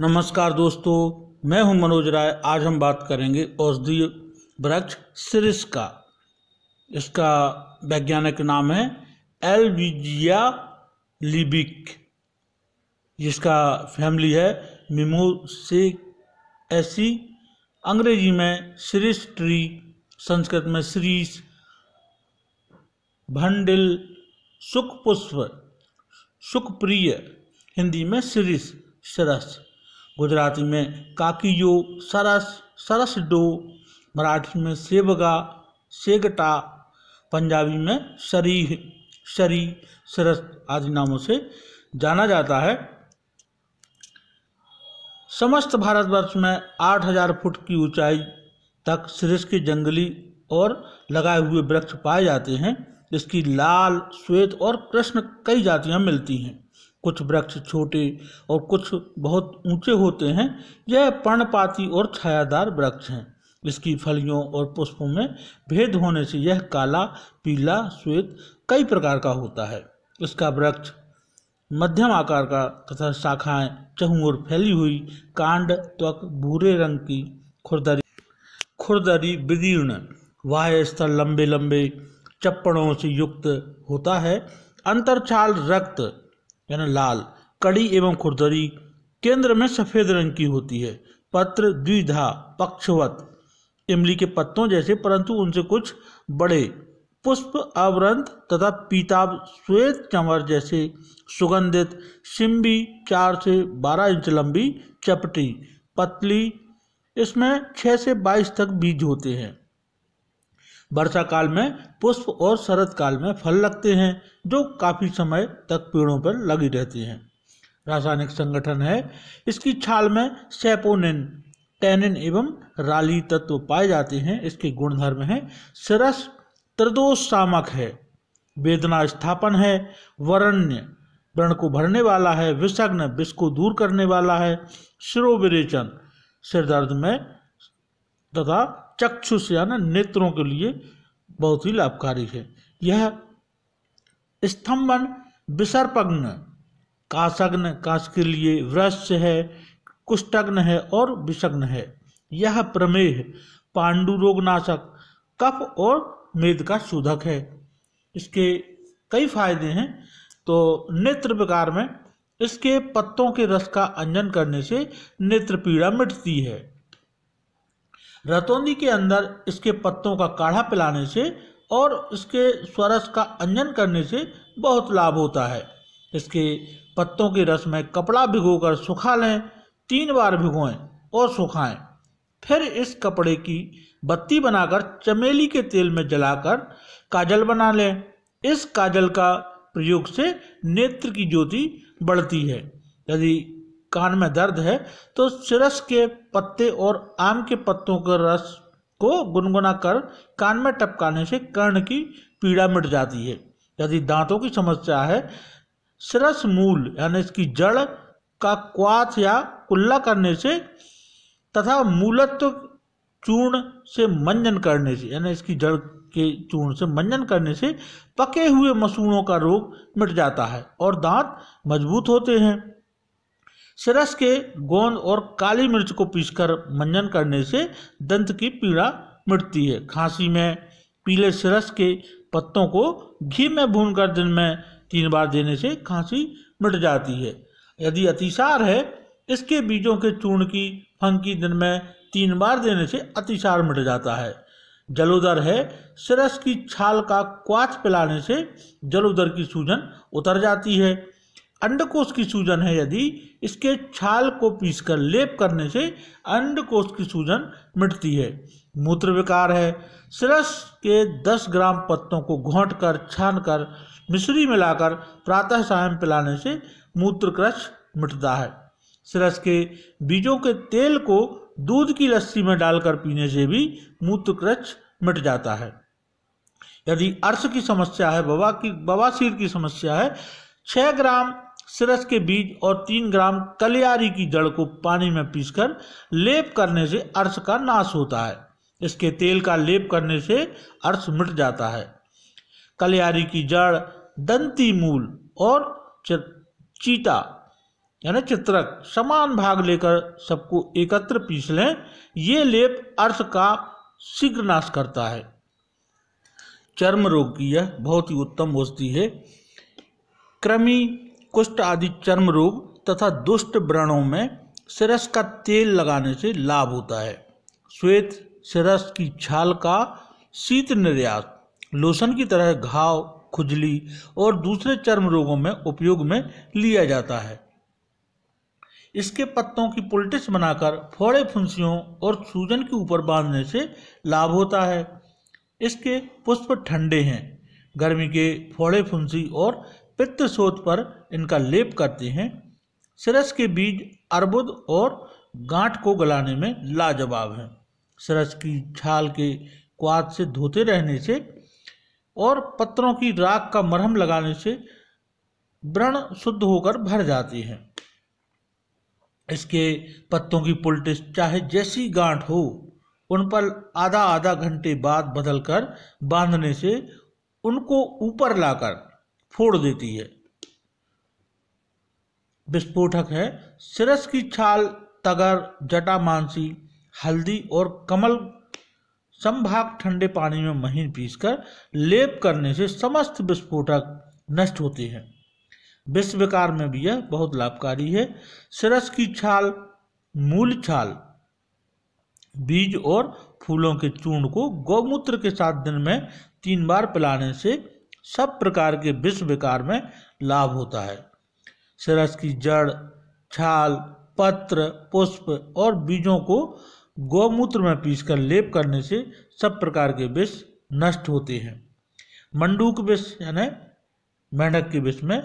नमस्कार दोस्तों मैं हूं मनोज राय आज हम बात करेंगे औषधीय वृक्ष सिरिस का इसका वैज्ञानिक नाम है एलविजिया लिबिक जिसका फैमिली है मिमोसे ऐसी अंग्रेजी में सिरिस ट्री संस्कृत में श्रीस भंडिल सुख पुष्प सुखप्रिय हिंदी में सिरिस सरस गुजराती में काकीजो सरस सरस डो मराठी में सेवगा सेगटा पंजाबी में शरीह शरी सरस आदि नामों से जाना जाता है समस्त भारतवर्ष में 8000 फुट की ऊंचाई तक सिरस के जंगली और लगाए हुए वृक्ष पाए जाते हैं इसकी लाल श्वेत और कृष्ण कई जातियां मिलती हैं कुछ वृक्ष छोटे और कुछ बहुत ऊंचे होते हैं यह पर्णपाती और छायादार वृक्ष हैं इसकी फलियों और पुष्पों में भेद होने से यह काला पीला श्वेत कई प्रकार का होता है इसका वृक्ष मध्यम आकार का तथा शाखाएं चहुं और फैली हुई कांड त्वक भूरे रंग की खुरदरी खुरदरी विदीर्ण वाह स्थल लंबे लंबे चप्पड़ों से युक्त होता है अंतरछाल रक्त यानी लाल कड़ी एवं खुरदरी केंद्र में सफ़ेद रंग की होती है पत्र द्विधा पक्षवत इमली के पत्तों जैसे परंतु उनसे कुछ बड़े पुष्प अवरंत तथा पीताब श्वेत चमर जैसे सुगंधित सिम्बी चार से बारह इंच लंबी चपटी पतली इसमें छः से बाईस तक बीज होते हैं वर्षा काल में पुष्प और शरद काल में फल लगते हैं जो काफ़ी समय तक पेड़ों पर लगी रहती हैं रासायनिक संगठन है इसकी छाल में सेपोनिन टैनिन एवं राली तत्व पाए जाते हैं इसके गुणधर्म हैं सिरस त्रिदोष है वेदना स्थापन है वरण्य व्रण को भरने वाला है विषग्न विष को दूर करने वाला है शिरोविरेचन सिरदर्द में तथा चक्षुष यानी नेत्रों के लिए बहुत ही लाभकारी है यह स्तंभन विसर्पग्न काशग्न काश के लिए वृक्ष है कुष्ठग्न है और विषग्न है यह प्रमेह पांडु रोगनाशक कफ और मेद का शोधक है इसके कई फायदे हैं तो नेत्र विकार में इसके पत्तों के रस का अंजन करने से नेत्र पीड़ा मिटती है रतौंदी के अंदर इसके पत्तों का काढ़ा पिलाने से और इसके स्वरस का अंजन करने से बहुत लाभ होता है इसके पत्तों के रस में कपड़ा भिगोकर सुखा लें तीन बार भिगोएं और सुखाएं फिर इस कपड़े की बत्ती बनाकर चमेली के तेल में जलाकर काजल बना लें इस काजल का प्रयोग से नेत्र की ज्योति बढ़ती है यदि कान में दर्द है तो सिरस के पत्ते और आम के पत्तों का रस को गुनगुना कर कान में टपकाने से कर्ण की पीड़ा मिट जाती है यदि दांतों की समस्या है सिरस मूल यानी इसकी जड़ का क्वाथ या कुल्ला करने से तथा मूलत्व चूर्ण से मंजन करने से यानी इसकी जड़ के चूर्ण से मंजन करने से पके हुए मसूड़ों का रोग मिट जाता है और दांत मजबूत होते हैं सिरस के गोंद और काली मिर्च को पीसकर मंजन करने से दंत की पीड़ा मिटती है खांसी में पीले सिरस के पत्तों को घी में भूनकर दिन में तीन बार देने से खांसी मिट जाती है यदि अतिसार है इसके बीजों के चूर्ण की फंकी दिन में तीन बार देने से अतिसार मिट जाता है जलोदर है सिरस की छाल का क्वाच पिलाने से जलोदर की सूजन उतर जाती है अंडकोश की सूजन है यदि इसके छाल को पीसकर लेप करने से अंडकोश की सूजन मिटती है मूत्र विकार है सिरस के 10 ग्राम पत्तों को घोंट कर छान कर मिश्री मिलाकर प्रातः सायं पिलाने से मूत्रक्रच मिटता है सिरस के बीजों के तेल को दूध की लस्सी में डालकर पीने से भी मूत्रक्रच मिट जाता है यदि अर्श की समस्या है बवा की बवासीर की समस्या है छः ग्राम सिरस के बीज और तीन ग्राम कलियारी की जड़ को पानी में पीसकर लेप करने से अर्श का नाश होता है इसके तेल का लेप करने से अर्श मिट जाता है कलियारी की जड़ दंती मूल और चीता यानी चित्रक समान भाग लेकर सबको एकत्र पीस लें ये लेप अर्श का शीघ्र नाश करता है चर्म रोग की यह बहुत ही उत्तम औषधि है क्रमी कुष्ठ आदि चर्म रोग तथा दुष्ट व्रणों में सिरस का तेल लगाने से लाभ होता है श्वेत सिरस की छाल का शीत निर्यात लोशन की तरह घाव खुजली और दूसरे चर्म रोगों में उपयोग में लिया जाता है इसके पत्तों की पुलटिस बनाकर फोड़े फुंसियों और सूजन के ऊपर बांधने से लाभ होता है इसके पुष्प ठंडे हैं गर्मी के फोड़े फुंसी और पित्तशोध पर इनका लेप करते हैं सिरस के बीज अर्बुद और गांठ को गलाने में लाजवाब है सरस की छाल के क्वाद से धोते रहने से और पत्रों की राख का मरहम लगाने से व्रण शुद्ध होकर भर जाती हैं इसके पत्तों की पुलटिस चाहे जैसी गांठ हो उन पर आधा आधा घंटे बाद बदलकर बांधने से उनको ऊपर लाकर फोड़ देती है विस्फोटक है सिरस की छाल तगर जटा मानसी हल्दी और कमल संभाग ठंडे पानी में महीन पीसकर लेप करने से समस्त विस्फोटक नष्ट होते हैं विश्वकार में भी यह बहुत लाभकारी है सिरस की छाल मूल छाल बीज और फूलों के चूर्ण को गौमूत्र के साथ दिन में तीन बार पिलाने से सब प्रकार के विश्व विकार में लाभ होता है सिरस की जड़ छाल पत्र पुष्प और बीजों को गौमूत्र में पीसकर लेप करने से सब प्रकार के विष नष्ट होते हैं मंडूक विष यानी मेंढक के विष में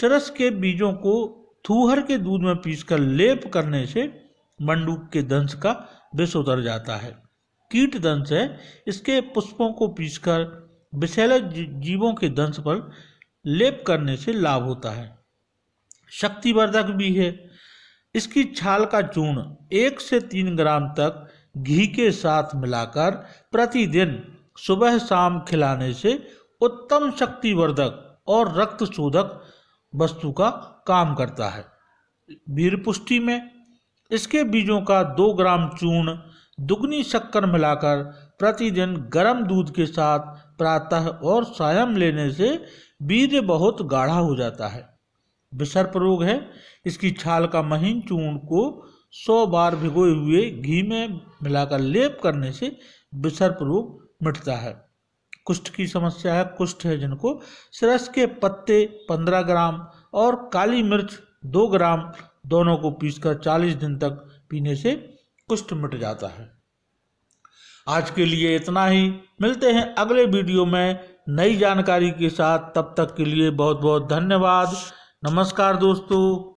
सरस के बीजों को थूहर के दूध में पीसकर लेप करने से मंडूक के दंश का विष उतर जाता है कीट दंश है इसके पुष्पों को पीसकर विषैले जीवों के दंश पर लेप करने से लाभ होता है शक्तिवर्धक भी है इसकी छाल का चूर्ण एक से तीन ग्राम तक घी के साथ मिलाकर प्रतिदिन सुबह शाम खिलाने से उत्तम शक्तिवर्धक और रक्त शोधक वस्तु का काम करता है वीर पुष्टि में इसके बीजों का दो ग्राम चूर्ण दुगनी शक्कर मिलाकर प्रतिदिन गर्म दूध के साथ प्रातः और स्वयं लेने से बीज बहुत गाढ़ा हो जाता है विसर्प रोग है इसकी छाल का महीन चूर्ण को सौ बार भिगोए हुए घी में मिलाकर लेप करने से विसर्प रोग मिटता है कुष्ठ की समस्या है कुष्ठ है जिनको सरस के पत्ते पंद्रह ग्राम और काली मिर्च दो ग्राम दोनों को पीसकर चालीस दिन तक पीने से कुष्ठ मिट जाता है आज के लिए इतना ही मिलते हैं अगले वीडियो में नई जानकारी के साथ तब तक के लिए बहुत बहुत धन्यवाद नमस्कार दोस्तों